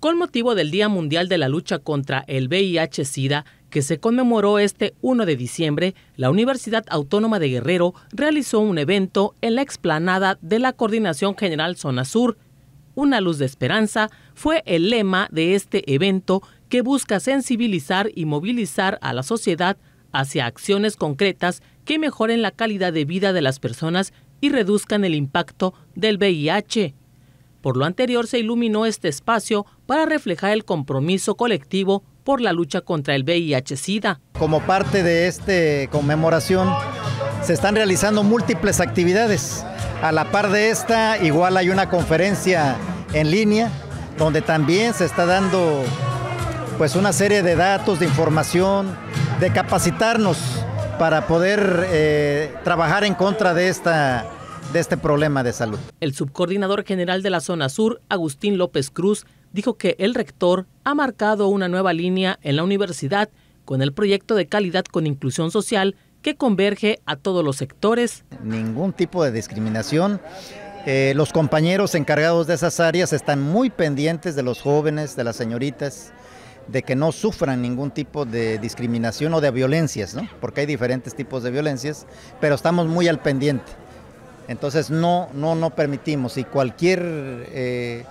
Con motivo del Día Mundial de la Lucha contra el VIH-Sida, que se conmemoró este 1 de diciembre, la Universidad Autónoma de Guerrero realizó un evento en la explanada de la Coordinación General Zona Sur. Una luz de esperanza fue el lema de este evento que busca sensibilizar y movilizar a la sociedad hacia acciones concretas que mejoren la calidad de vida de las personas y reduzcan el impacto del VIH. Por lo anterior se iluminó este espacio para reflejar el compromiso colectivo por la lucha contra el VIH-Sida. Como parte de esta conmemoración se están realizando múltiples actividades. A la par de esta, igual hay una conferencia en línea donde también se está dando pues una serie de datos, de información, de capacitarnos para poder eh, trabajar en contra de esta de este problema de salud. El subcoordinador general de la zona sur, Agustín López Cruz, dijo que el rector ha marcado una nueva línea en la universidad con el proyecto de calidad con inclusión social que converge a todos los sectores. Ningún tipo de discriminación. Eh, los compañeros encargados de esas áreas están muy pendientes de los jóvenes, de las señoritas, de que no sufran ningún tipo de discriminación o de violencias, porque hay diferentes tipos de violencias, pero estamos muy al pendiente. Entonces no, no, no permitimos y cualquier, eh,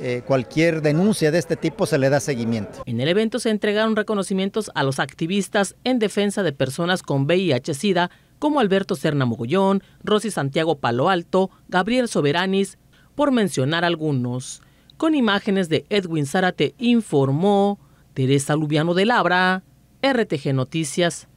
eh, cualquier denuncia de este tipo se le da seguimiento. En el evento se entregaron reconocimientos a los activistas en defensa de personas con VIH-Sida como Alberto Serna Mogollón, Rosy Santiago Palo Alto, Gabriel Soberanis, por mencionar algunos. Con imágenes de Edwin Zárate informó Teresa Lubiano de Labra, RTG Noticias.